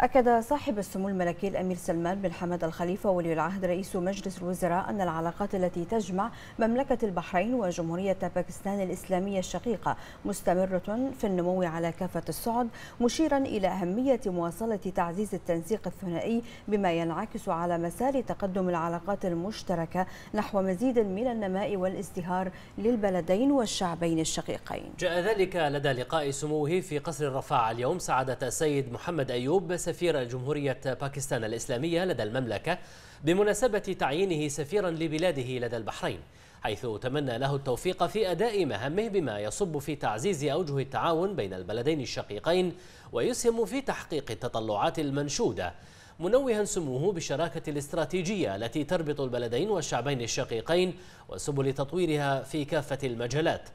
أكد صاحب السمو الملكي الأمير سلمان بن حمد الخليفة ولي العهد رئيس مجلس الوزراء أن العلاقات التي تجمع مملكة البحرين وجمهورية باكستان الإسلامية الشقيقة مستمرة في النمو على كافة الصعد مشيرا إلى أهمية مواصلة تعزيز التنسيق الثنائي بما ينعكس على مسار تقدم العلاقات المشتركة نحو مزيد من النماء والازدهار للبلدين والشعبين الشقيقين جاء ذلك لدى لقاء سموه في قصر الرفاع اليوم سعادة السيد محمد أيوب سفير جمهورية باكستان الإسلامية لدى المملكة بمناسبة تعيينه سفيرا لبلاده لدى البحرين حيث تمنى له التوفيق في أداء مهامه بما يصب في تعزيز أوجه التعاون بين البلدين الشقيقين ويسهم في تحقيق التطلعات المنشودة منوها سموه بالشراكة الاستراتيجية التي تربط البلدين والشعبين الشقيقين وسبل تطويرها في كافة المجالات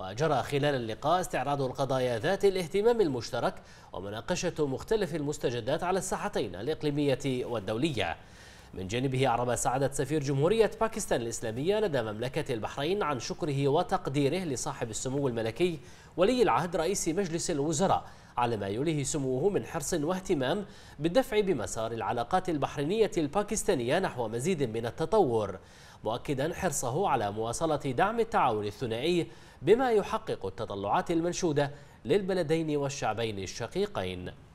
وجرى خلال اللقاء استعراض القضايا ذات الاهتمام المشترك ومناقشة مختلف المستجدات على الساحتين الإقليمية والدولية من جانبه أعرب سعادة سفير جمهورية باكستان الإسلامية لدى مملكة البحرين عن شكره وتقديره لصاحب السمو الملكي ولي العهد رئيس مجلس الوزراء على ما يليه سموه من حرص واهتمام بالدفع بمسار العلاقات البحرينية الباكستانية نحو مزيد من التطور مؤكدا حرصه على مواصلة دعم التعاون الثنائي بما يحقق التطلعات المنشودة للبلدين والشعبين الشقيقين